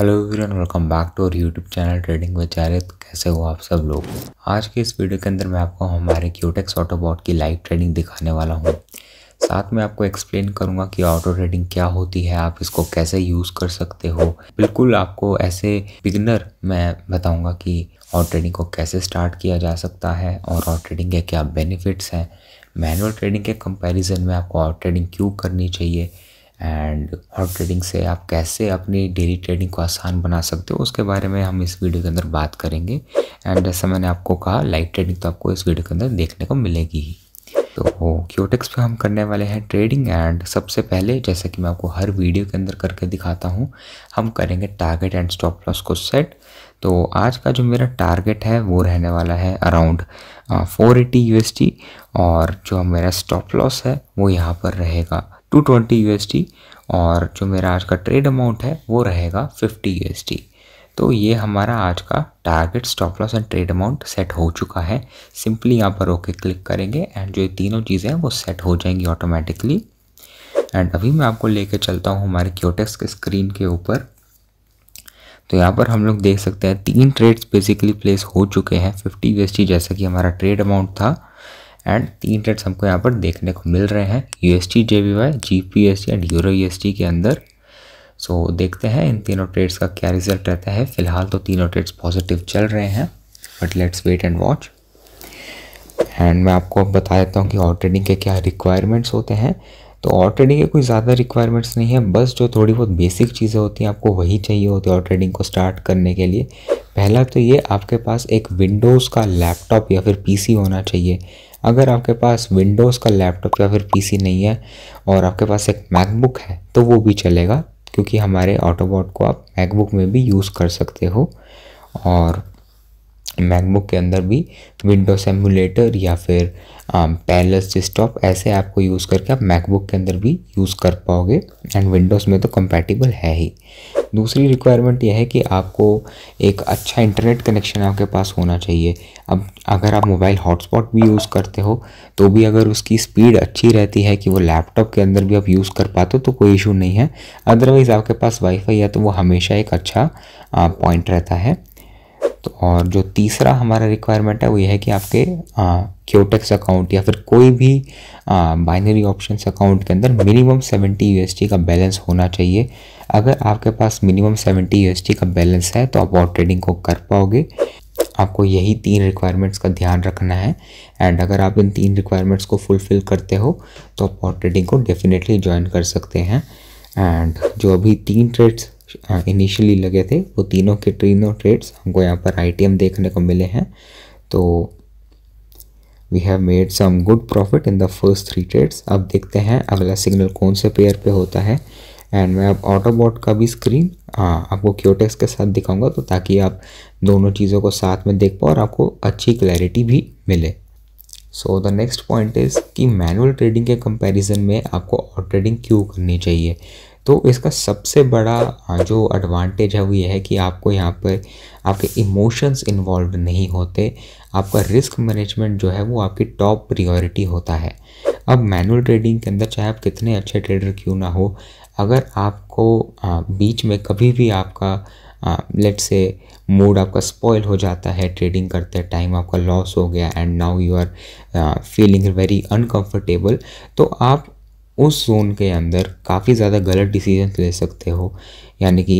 hello everyone welcome back to our YouTube channel trading with Jared कैसे हो आप सब लोग आज के इस वीडियो के अंदर मैं आपको हमारे क्यूटेक्स ऑटोबॉट की लाइव ट्रेडिंग दिखाने वाला हूँ साथ में आपको एक्सप्लेन करूँगा कि ऑटो ट्रेडिंग क्या होती है आप इसको कैसे यूज़ कर सकते हो बिल्कुल आपको ऐसे बिगनर मैं बताऊँगा कि ऑटो ट्रेडिंग को कैसे स्टार्ट किया जा सकता है और ऑटो ट्रेडिंग के क्या बेनिफिट्स हैं मैनुअल ट्रेडिंग के कंपेरिजन में आपको ऑटो ट्रेडिंग क्यों करनी चाहिए एंड हॉट ट्रेडिंग से आप कैसे अपनी डेली ट्रेडिंग को आसान बना सकते हो उसके बारे में हम इस वीडियो के अंदर बात करेंगे एंड जैसा मैंने आपको कहा लाइव ट्रेडिंग तो आपको इस वीडियो के अंदर देखने को मिलेगी ही तो क्योटेक्स पे हम करने वाले हैं ट्रेडिंग एंड सबसे पहले जैसा कि मैं आपको हर वीडियो के अंदर करके दिखाता हूँ हम करेंगे टारगेट एंड स्टॉप लॉस को सेट तो आज का जो मेरा टारगेट है वो रहने वाला है अराउंड फोर एटी और जो मेरा स्टॉप लॉस है वो यहाँ पर रहेगा टू ट्वेंटी यू और जो मेरा आज का ट्रेड अमाउंट है वो रहेगा फिफ्टी यू तो ये हमारा आज का target stop loss and trade amount set हो चुका है सिंपली यहाँ पर ओके क्लिक करेंगे एंड जो ये तीनों चीज़ें हैं वो सेट हो जाएंगी ऑटोमेटिकली एंड अभी मैं आपको लेके चलता हूँ हमारे क्योटेक्स के स्क्रीन के ऊपर तो यहाँ पर हम लोग देख सकते हैं तीन ट्रेड्स बेसिकली प्लेस हो चुके हैं फिफ्टी वेस्टी जैसा कि हमारा ट्रेड अमाउंट था एंड तीन रेट्स हमको यहाँ पर देखने को मिल रहे हैं U S T J V Y G P S T and euro U T के अंदर सो so, देखते हैं इन तीनों ट्रेड्स का क्या रिजल्ट रहता है फिलहाल तो तीनों ट्रेड्स पॉजिटिव चल रहे हैं but let's wait and watch and मैं आपको अब बता देता हूँ कि और ट्रेडिंग के क्या रिक्वायरमेंट्स होते हैं तो और ट्रेडिंग के कोई ज़्यादा रिक्वायरमेंट्स नहीं है बस जो थोड़ी बहुत बेसिक चीज़ें होती हैं आपको वही चाहिए होती है और ट्रेडिंग को स्टार्ट करने के लिए पहला तो ये आपके पास एक विंडोज़ का लैपटॉप या फिर पीसी होना चाहिए अगर आपके पास विंडोज़ का लैपटॉप या फिर पीसी नहीं है और आपके पास एक मैकबुक है तो वो भी चलेगा क्योंकि हमारे ऑटोबॉट को आप मैकबुक में भी यूज़ कर सकते हो और मैकबुक के अंदर भी विंडो सेमुलेटर या फिर पैलस um, डिस्टॉप ऐसे आपको यूज़ करके आप मैकबुक के अंदर भी यूज़ कर पाओगे एंड विंडोज़ में तो कंपैटिबल है ही दूसरी रिक्वायरमेंट यह है कि आपको एक अच्छा इंटरनेट कनेक्शन आपके पास होना चाहिए अब अगर आप मोबाइल हॉटस्पॉट भी यूज़ करते हो तो भी अगर उसकी स्पीड अच्छी रहती है कि वो लैपटॉप के अंदर भी आप यूज़ कर पाते हो तो कोई इशू नहीं है अदरवाइज़ आपके पास वाईफाई है तो वो हमेशा एक अच्छा पॉइंट uh, रहता है तो और जो तीसरा हमारा रिक्वायरमेंट है वो ये है कि आपके क्योटेक्स अकाउंट या फिर कोई भी बाइनरी ऑप्शंस अकाउंट के अंदर मिनिमम सेवेंटी यू का बैलेंस होना चाहिए अगर आपके पास मिनिमम सेवेंटी यू का बैलेंस है तो आप और ट्रेडिंग को कर पाओगे आपको यही तीन रिक्वायरमेंट्स का ध्यान रखना है एंड अगर आप इन तीन रिक्वायरमेंट्स को फुलफ़िल करते हो तो आप और ट्रेडिंग को डेफिनेटली ज्वाइन कर सकते हैं एंड जो अभी तीन ट्रेड्स इनिशियली लगे थे वो तीनों के तीनों ट्रेड्स हमको यहाँ पर आई देखने को मिले हैं तो we have made some good profit in the first three trades अब देखते हैं अगला सिग्नल कौन से पेयर पे होता है एंड मैं अब ऑटोबॉट का भी स्क्रीन आ, आपको क्योटेक्स के साथ दिखाऊंगा तो ताकि आप दोनों चीज़ों को साथ में देख पाओ और आपको अच्छी क्लैरिटी भी मिले so the next point is कि मैनुअल ट्रेडिंग के कंपैरिजन में आपको ट्रेडिंग क्यों करनी चाहिए तो इसका सबसे बड़ा जो एडवांटेज है वो ये है कि आपको यहाँ पर आपके इमोशंस इन्वॉल्व नहीं होते आपका रिस्क मैनेजमेंट जो है वो आपकी टॉप प्रियोरिटी होता है अब मैनुअल ट्रेडिंग के अंदर चाहे आप कितने अच्छे ट्रेडर क्यों ना हो अगर आपको बीच में कभी भी आपका लेट से मूड आपका स्पॉइल हो जाता है ट्रेडिंग करते टाइम आपका लॉस हो गया and now you are feeling very uncomfortable तो आप उस जोन के अंदर काफ़ी ज़्यादा गलत डिसीजन ले सकते हो यानी कि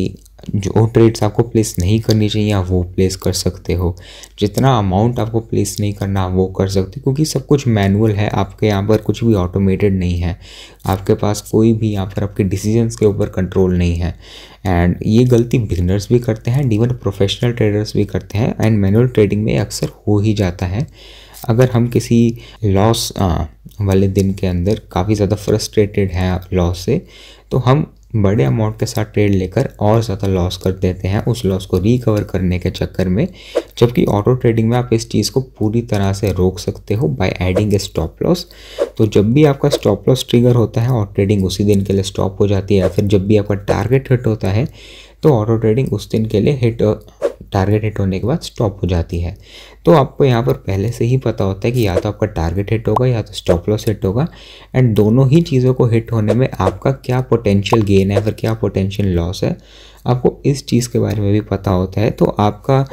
जो ट्रेड्स आपको प्लेस नहीं करनी चाहिए आप वो प्लेस कर सकते हो जितना अमाउंट आपको प्लेस नहीं करना वो कर सकते हो क्योंकि सब कुछ मैनुअल है आपके यहाँ पर कुछ भी ऑटोमेटेड नहीं है आपके पास कोई भी यहाँ पर आपके डिसीजंस के ऊपर कंट्रोल नहीं है एंड ये गलती बिगनर्स भी करते हैं इवन प्रोफेशनल ट्रेडर्स भी करते हैं एंड मैनुअल ट्रेडिंग में अक्सर हो ही जाता है अगर हम किसी लॉस वाले दिन के अंदर काफ़ी ज़्यादा फ्रस्ट्रेटेड हैं लॉस से तो हम बड़े अमाउंट के साथ ट्रेड लेकर और ज़्यादा लॉस कर देते हैं उस लॉस को रिकवर करने के चक्कर में जबकि ऑटो ट्रेडिंग में आप इस चीज़ को पूरी तरह से रोक सकते हो by adding a stop loss तो जब भी आपका स्टॉप लॉस ट्रिगर होता है और ट्रेडिंग उसी दिन के लिए स्टॉप हो जाती है या फिर जब भी आपका टारगेट हिट होता है तो ऑटो ट्रेडिंग उस दिन के लिए हिट टारगेट हिट होने के बाद स्टॉप हो जाती है तो आपको यहाँ पर पहले से ही पता होता है कि या तो आपका टारगेट हिट होगा या तो स्टॉप लॉस हिट होगा एंड दोनों ही चीज़ों को हिट होने में आपका क्या पोटेंशियल गेन है फिर क्या पोटेंशियल लॉस है आपको इस चीज़ के बारे में भी पता होता है तो आपका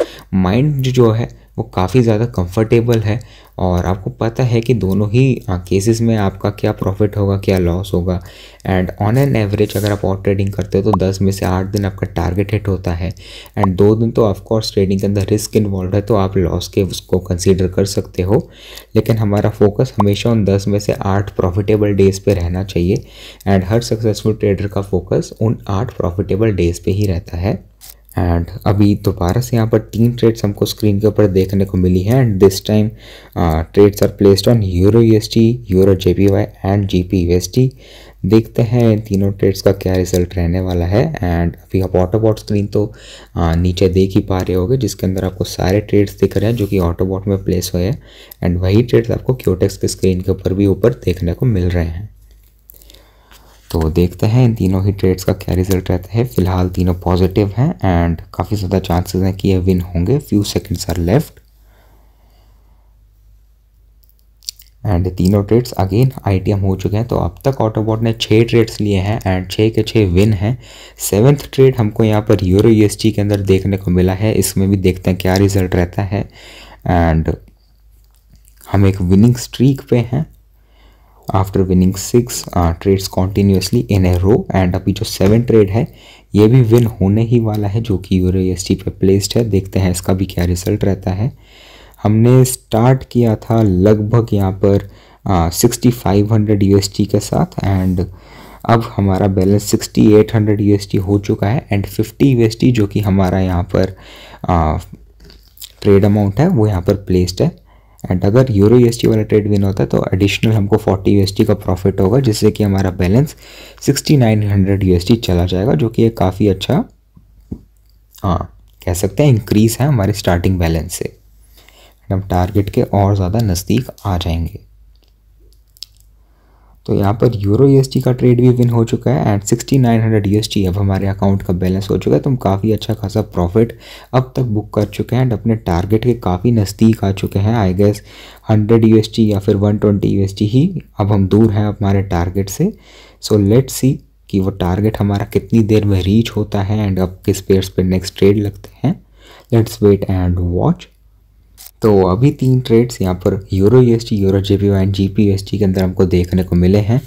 माइंड जो है वो काफ़ी ज़्यादा कंफर्टेबल है और आपको पता है कि दोनों ही केसेस हाँ, में आपका क्या प्रॉफिट होगा क्या लॉस होगा एंड ऑन एन एवरेज अगर आप और ट्रेडिंग करते हो तो दस में से आठ दिन आपका टारगेट हिट होता है एंड दो दिन तो ऑफकोर्स ट्रेडिंग के अंदर रिस्क इन्वॉल्व है तो आप लॉस के उसको कंसिडर कर सकते हो लेकिन हमारा फोकस हमेशा उन दस में से आठ प्रॉफिटेबल डेज़ पर रहना चाहिए एंड हर सक्सेसफुल ट्रेडर का फोकस उन आठ प्रॉफिटेबल डेज़ पर ही रहता है एंड अभी दोबारा से यहाँ पर तीन ट्रेड्स हमको स्क्रीन के ऊपर देखने को मिली है and this time trades are placed on euro UST euro JPY and S T देखते हैं इन तीनों ट्रेड्स का क्या रिजल्ट रहने वाला है एंड अभी आप ऑटोबॉट स्क्रीन तो आ, नीचे देख ही पा रहे होगे जिसके अंदर आपको सारे ट्रेड्स दिख रहे हैं जो कि ऑटोबॉट में प्लेस हुए हैं एंड वही ट्रेड्स आपको क्योटेक्स के स्क्रीन के ऊपर भी ऊपर देखने को मिल रहे हैं तो देखते हैं इन तीनों ही ट्रेड्स का क्या रिजल्ट रहता है फिलहाल तीनों पॉजिटिव हैं एंड काफ़ी ज़्यादा चांसेस हैं कि ये विन होंगे few seconds are left and तीनों ट्रेड्स अगेन आईटीएम हो चुके हैं तो अब तक ऑटोबॉट ने छः ट्रेड्स लिए हैं एंड छः के छः विन हैं सेवन्थ ट्रेड हमको यहाँ पर यूरो यू e के अंदर देखने को मिला है इसमें भी देखते हैं क्या रिजल्ट रहता है एंड हम एक विनिंग स्ट्रीक पे हैं after winning six trades continuously in a row and अभी जो सेवन ट्रेड है ये भी विन होने ही वाला है जो कि यूरो एस टी पे प्लेस्ड है देखते हैं इसका भी क्या रिजल्ट रहता है हमने स्टार्ट किया था लगभग यहाँ पर sixty five hundred U S T के साथ एंड अब हमारा balance sixty eight hundred U S T हो चुका है and fifty U S T जो कि हमारा यहाँ पर ट्रेड uh, अमाउंट है वो यहाँ पर प्लेस्ड है एंड अगर यूरो यू वाला ट्रेड विन होता है तो एडिशनल हमको फोर्टी यू का प्रॉफिट होगा जिससे कि हमारा balance sixty nine hundred U चला जाएगा जो कि एक काफ़ी अच्छा हाँ कह सकते हैं इंक्रीज़ है हमारे स्टार्टिंग बैलेंस से हम टारगेट के और ज़्यादा नज़दीक आ जाएंगे तो यहाँ पर यूरो यूएसटी e का ट्रेड भी विन हो चुका है and sixty nine hundred UST अब हमारे अकाउंट का बैलेंस हो चुका है तो हम काफ़ी अच्छा खासा प्रॉफिट अब तक बुक कर चुके हैं एंड अपने टारगेट के काफ़ी नज़दीक आ चुके हैं आई गेस हंड्रेड यूएसटी या फिर वन ट्वेंटी यूएसटी ही अब हम दूर हैं हमारे टारगेट से सो लेट्स सी कि वो टारगेट हमारा कितनी देर में रीच होता है एंड अब किस पेयर्स पर पे नेक्स्ट ट्रेड लगते हैं लेट्स वेट एंड वॉच तो अभी तीन ट्रेड्स यहाँ पर euro U S T euro J P and G P S T के अंदर हमको देखने को मिले हैं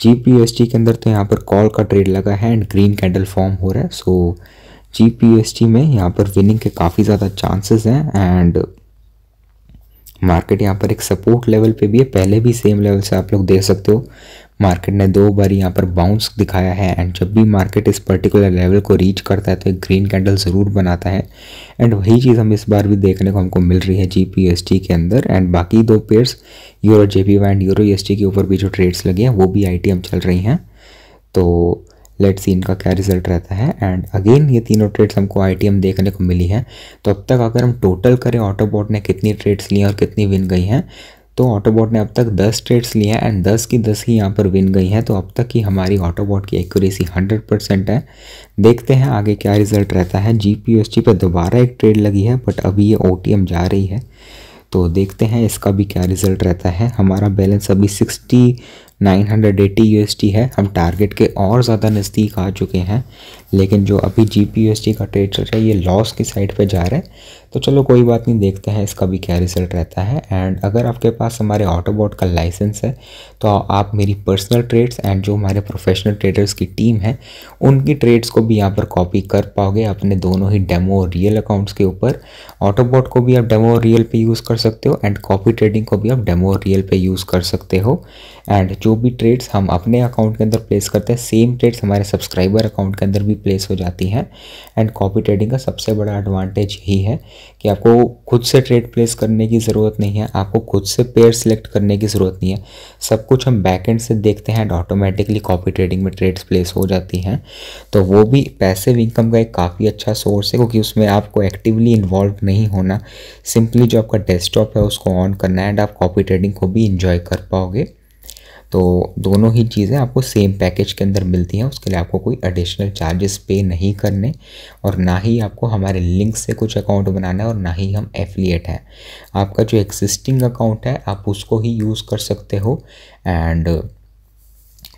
जी पी एस टी के अंदर तो यहाँ पर कॉल का ट्रेड लगा है एंड ग्रीन कैंडल फॉर्म हो रहा है so G P S T में यहाँ पर विनिंग के काफ़ी ज़्यादा चांसेस हैं एंड मार्केट यहाँ पर एक सपोर्ट लेवल पे भी है पहले भी सेम लेवल से आप लोग देख सकते हो मार्केट ने दो बार यहाँ पर बाउंस दिखाया है एंड जब भी मार्केट इस पर्टिकुलर लेवल को रीच करता है तो एक ग्रीन कैंडल ज़रूर बनाता है एंड वही चीज़ हम इस बार भी देखने को हमको मिल रही है जी के अंदर एंड बाकी दो pairs euro J and euro E के ऊपर भी जो ट्रेड्स लगे हैं वो भी आई चल रही हैं तो लेट सी इनका क्या रिजल्ट रहता है एंड अगेन ये तीनों ट्रेड्स हमको आईटीएम देखने को मिली हैं तो अब तक अगर हम टोटल करें बोट ने कितनी ट्रेड्स ली हैं और कितनी विन गई हैं तो ऑटोबॉट ने अब तक 10 ट्रेड्स लिए हैं एंड 10 की 10 ही यहाँ पर विन गई हैं तो अब तक की हमारी ऑटोबॉट की एक्यूरेसी 100 परसेंट है देखते हैं आगे क्या रिजल्ट रहता है जी पी एस जी पर दोबारा एक ट्रेड लगी है बट अभी ये ओ टी एम जा रही है तो देखते हैं इसका भी क्या रिजल्ट रहता है हमारा बैलेंस अभी sixty nine hundred eighty U है हम टारगेट के और ज़्यादा नज़दीक आ चुके हैं लेकिन जो अभी जी पी का ट्रेड चल रहा है ये लॉस की साइड पे जा रहा है तो चलो कोई बात नहीं देखते हैं इसका भी क्या रिजल्ट रहता है एंड अगर आपके पास हमारे ऑटोबोट का लाइसेंस है तो आप मेरी पर्सनल ट्रेड्स एंड जो हमारे प्रोफेशनल ट्रेडर्स की टीम है उनकी ट्रेड्स को भी यहाँ पर कॉपी कर पाओगे अपने दोनों ही डेमो और रियल अकाउंट्स के ऊपर ऑटोबोट को भी आप डेमो और रियल पर यूज़ कर सकते हो एंड कॉपी ट्रेडिंग को भी आप डेमो और रियल पर यूज़ कर सकते हो एंड जो भी ट्रेड्स हम अपने अकाउंट के अंदर प्लेस करते हैं सेम ट्रेड्स हमारे सब्सक्राइबर अकाउंट के अंदर भी प्लेस हो जाती हैं एंड कॉपी ट्रेडिंग का सबसे बड़ा एडवांटेज यही है कि आपको खुद से ट्रेड प्लेस करने की ज़रूरत नहीं है आपको खुद से पेयर सेलेक्ट करने की ज़रूरत नहीं है सब कुछ हम बैकेंड से देखते हैं एंड ऑटोमेटिकली कॉपी ट्रेडिंग में ट्रेड्स प्लेस हो जाती हैं तो वो भी पैसे इनकम का एक काफ़ी अच्छा सोर्स है क्योंकि उसमें आपको एक्टिवली इन्वॉल्व नहीं होना सिंपली जो आपका डेस्कटॉप है उसको ऑन करना है एंड आप कॉपी ट्रेडिंग को भी इंजॉय कर पाओगे तो दोनों ही चीज़ें आपको सेम पैकेज के अंदर मिलती हैं उसके लिए आपको कोई एडिशनल चार्जेस पे नहीं करने और ना ही आपको हमारे लिंक से कुछ अकाउंट बनाना है और ना ही हम एफिलिएट हैं आपका जो एक्जिस्टिंग अकाउंट है आप उसको ही यूज़ कर सकते हो एंड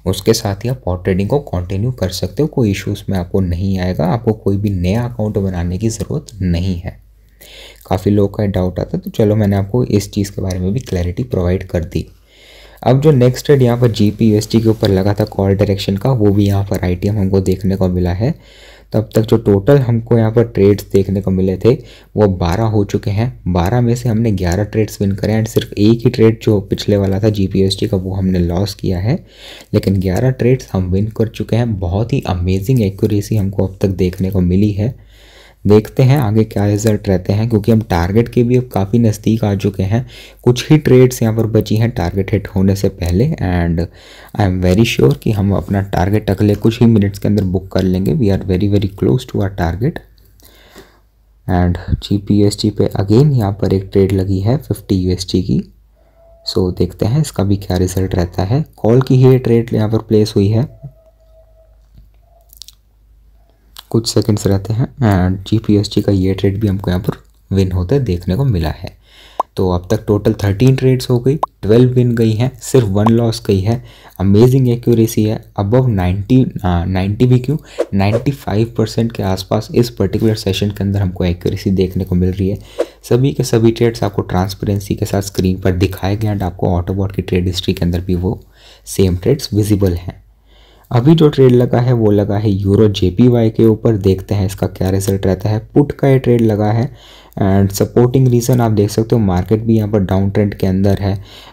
उसके साथ ही आप पॉट ट्रेडिंग को कंटिन्यू कर सकते हो कोई इशू उसमें आपको नहीं आएगा आपको कोई भी नया अकाउंट बनाने की ज़रूरत नहीं है काफ़ी लोगों का डाउट आता तो चलो मैंने आपको इस चीज़ के बारे में भी क्लैरिटी प्रोवाइड कर दी अब जो नेक्स्ट ट्रेड यहाँ पर जी पी के ऊपर लगा था कॉल डायरेक्शन का वो भी यहाँ पर आई हमको देखने को मिला है तब अब तक जो टोटल हमको यहाँ पर ट्रेड्स देखने को मिले थे वो बारह हो चुके हैं बारह में से हमने ग्यारह ट्रेड्स विन करे एंड सिर्फ एक ही ट्रेड जो पिछले वाला था जी का वो हमने लॉस किया है लेकिन ग्यारह ट्रेड्स हम विन कर चुके हैं बहुत ही अमेजिंग एक्यूरेसी हमको अब तक देखने को मिली है देखते हैं आगे क्या रिजल्ट रहते हैं क्योंकि हम टारगेट के भी अब काफ़ी नज़दीक आ चुके हैं कुछ ही ट्रेड्स यहाँ पर बची हैं टारगेट हिट होने से पहले and I am very sure कि हम अपना टारगेट अगले कुछ ही मिनट्स के अंदर बुक कर लेंगे we are very very close to our target and G P S T पे अगेन यहाँ पर एक ट्रेड लगी है फिफ्टी यू एस टी की सो so, देखते हैं इसका भी क्या रिजल्ट रहता है कॉल की ही ट्रेड यहाँ पर प्लेस हुई है कुछ सेकंड्स रहते हैं एंड जी का ये ट्रेड भी हमको यहाँ पर विन होते देखने को मिला है तो अब तक टोटल थर्टीन ट्रेड्स हो गई ट्वेल्व विन गई हैं सिर्फ वन लॉस गई है अमेजिंग एक्यूरेसी है अबव नाइन्टी नाइन्टी भी क्यों नाइन्टी फाइव परसेंट के आसपास इस पर्टिकुलर सेशन के अंदर हमको एक्यूरेसी देखने को मिल रही है सभी के सभी ट्रेड्स आपको ट्रांसपेरेंसी के साथ स्क्रीन पर दिखाए गए एंड आपको ऑटोबॉट की ट्रेड हिस्ट्री के अंदर भी वो सेम ट्रेड्स विजिबल हैं अभी जो ट्रेड लगा है वो लगा है यूरो जेपीवाई के ऊपर देखते हैं इसका क्या रिजल्ट रहता है पुट का ये ट्रेड लगा है एंड सपोर्टिंग रीज़न आप देख सकते हो मार्केट भी यहाँ पर डाउन ट्रेंड के अंदर है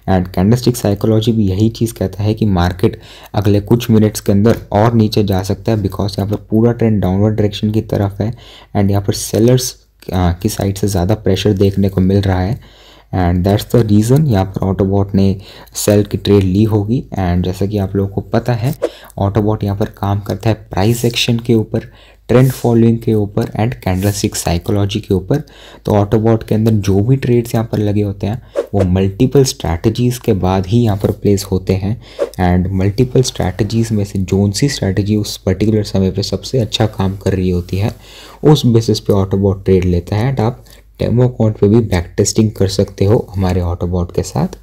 एंड कैंडस्टिक साइकोलॉजी भी यही चीज़ कहता है कि मार्केट अगले कुछ मिनट्स के अंदर और नीचे जा सकता है बिकॉज यहाँ पर पूरा ट्रेंड डाउनवर्ड डायरेक्शन की तरफ है एंड यहाँ पर सेलर्स की साइड से ज़्यादा प्रेशर देखने को मिल रहा है एंड दैट्स द रीज़न यहाँ पर ऑटोबॉट ने सेल की ट्रेड ली होगी एंड जैसा कि आप लोगों को पता है ऑटोबॉट यहाँ पर काम करता है प्राइस एक्शन के ऊपर ट्रेंड फॉलोइंग के ऊपर एंड कैंडलस्टिक साइकोलॉजी के ऊपर तो ऑटोबॉट के अंदर जो भी ट्रेड्स यहाँ पर लगे होते हैं वो मल्टीपल स्ट्रैटेजीज़ के बाद ही यहाँ पर प्लेस होते हैं एंड मल्टीपल स्ट्रैटेजीज़ में से जोन सी स्ट्रैटेजी उस पर्टिकुलर समय पर सबसे अच्छा काम कर रही होती है उस बेसिस पे ऑटोबॉट ट्रेड लेता है एंड आप डेमो अकाउंट पे भी बैक टेस्टिंग कर सकते हो हमारे ऑटोबॉट के साथ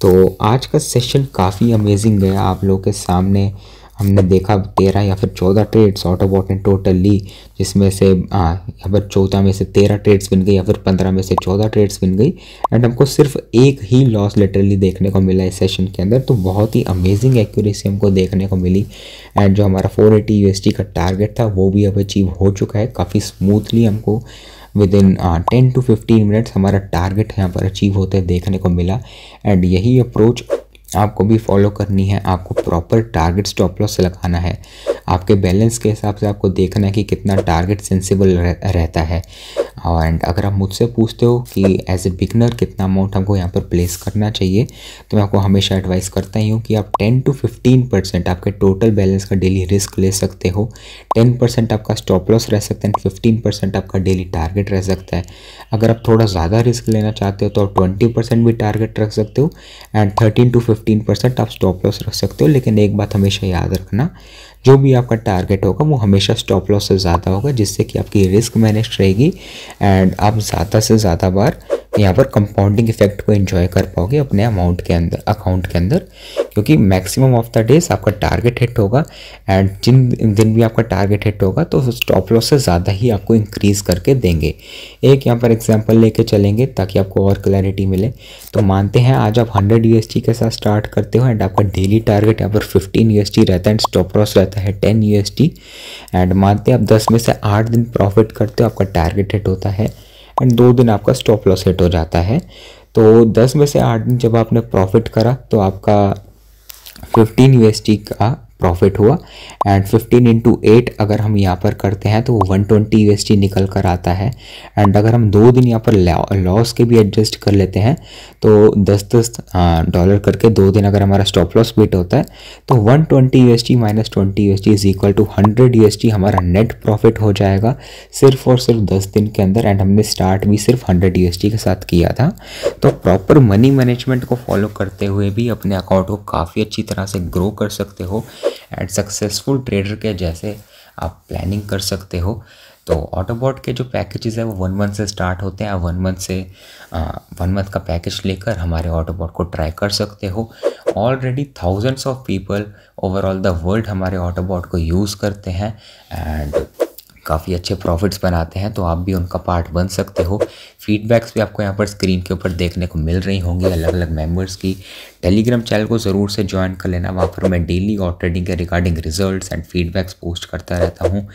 तो आज का सेशन काफ़ी अमेजिंग गया आप लोगों के सामने हमने देखा तेरह या फिर चौदह ट्रेड्स ऑटोबॉट ने टोटल ली जिसमें से हाँ या फिर चौदह में से तेरह ट्रेड्स बन गई या फिर पंद्रह में से चौदह ट्रेड्स बन गई एंड हमको सिर्फ एक ही लॉस लेटरली देखने को मिला इस सेशन के अंदर तो बहुत ही अमेजिंग एक्यूरेसी हमको देखने को मिली एंड जो हमारा फोर एटी का टारगेट था वो भी अब अचीव हो चुका है काफ़ी स्मूथली हमको within ten to fifteen minutes हमारा टारगेट यहाँ पर अचीव होते देखने को मिला एंड यही अप्रोच आपको भी फॉलो करनी है आपको प्रॉपर टारगेट स्टॉप लॉस लगाना है आपके बैलेंस के हिसाब से आपको देखना है कि कितना टारगेट सेंसिबल रहता है एंड अगर आप मुझसे पूछते हो कि एज ए बिगनर कितना अमाउंट हमको यहाँ पर प्लेस करना चाहिए तो मैं आपको हमेशा एडवाइस करता ही हूँ कि आप 10 टू 15 परसेंट आपके टोटल बैलेंस का डेली रिस्क ले सकते हो टेन परसेंट आपका स्टॉप लॉस रह सकता है एंड परसेंट आपका डेली टारगेट रह सकता है अगर आप थोड़ा ज़्यादा रिस्क लेना चाहते हो तो आप ट्वेंटी भी टारगेट रख सकते हो and thirteen to fifteen percent आप स्टॉप लॉस रख सकते हो लेकिन एक बात हमेशा याद रखना जो भी आपका टारगेट होगा वो हमेशा स्टॉप लॉस से ज़्यादा होगा जिससे कि आपकी रिस्क मैनेज रहेगी एंड आप ज़्यादा से ज़्यादा बार यहाँ पर कंपाउंडिंग इफेक्ट को एंजॉय कर पाओगे अपने अमाउंट के अंदर अकाउंट के अंदर क्योंकि मैक्सिमम ऑफ द डेज आपका टारगेट हिट होगा एंड जिन दिन भी आपका टारगेट हिट होगा तो स्टॉप लॉस से ज़्यादा ही आपको इंक्रीज़ करके देंगे एक यहाँ पर एग्जाम्पल लेके चलेंगे ताकि आपको और क्लैरिटी मिले तो मानते हैं आज आप हंड्रेड यू e के साथ स्टार्ट करते हो एंड आपका डेली टारगेट यहाँ पर फिफ्टीन यू e रहता है एंड स्टॉप लॉस रहता है टेन यू एंड मानते हैं आप दस में से आठ दिन प्रॉफिट करते हो आपका टारगेट हिट होता है एंड दो दिन आपका स्टॉप लॉस हिट हो जाता है तो दस में से आठ दिन जब आपने प्रॉफिट करा तो आपका फिफ्टीन यू का प्रॉफिट हुआ एंड 15 इंटू एट अगर हम यहाँ पर करते हैं तो वो वन ट्वेंटी निकल कर आता है एंड अगर हम दो दिन यहाँ पर लॉस के भी एडजस्ट कर लेते हैं तो दस दस डॉलर करके दो दिन अगर हमारा स्टॉप लॉस बिट होता है तो one twenty U S T minus twenty U S T is equal to hundred U S T हमारा नेट प्रॉफिट हो जाएगा सिर्फ और सिर्फ दस दिन के अंदर एंड हमने स्टार्ट भी सिर्फ हंड्रेड यू एस टी के साथ किया था तो प्रॉपर मनी मैनेजमेंट को फॉलो करते हुए भी अपने अकाउंट को काफ़ी अच्छी तरह से ग्रो कर सकते हो एंड सक्सेसफुल ट्रेडर के जैसे आप प्लानिंग कर सकते हो तो ऑटोबॉट के जो पैकेजेस हैं वो वन मंथ से स्टार्ट होते हैं आप वन मंथ से वन मंथ का पैकेज लेकर हमारे ऑटोबॉट को ट्राई कर सकते हो already thousands of people overall the world हमारे ऑटोबॉट को यूज़ करते हैं एंड काफ़ी अच्छे प्रॉफिट्स बनाते हैं तो आप भी उनका पार्ट बन सकते हो फीडबैक्स भी आपको यहाँ पर स्क्रीन के ऊपर देखने को मिल रही होंगी अलग अलग मेम्बर्स की टेलीग्राम चैनल को ज़रूर से ज्वाइन कर लेना वहाँ पर मैं डेली और ट्रेडिंग के regarding results and feedbacks post करता रहता हूँ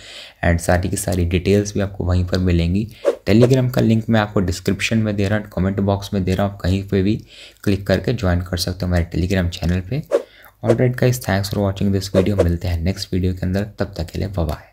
एंड सारी की सारी डिटेल्स भी आपको वहीं पर मिलेंगी टेलीग्राम का लिंक मैं आपको डिस्क्रिप्शन में दे रहा हूँ कमेंट बॉक्स में दे रहा हूँ आप कहीं पर भी क्लिक करके ज्वाइन कर सकते हो हमारे टेलीग्राम चैनल पर all right guys thanks for watching this video मिलते हैं नेक्स्ट वीडियो के अंदर तब तक के लिए बाय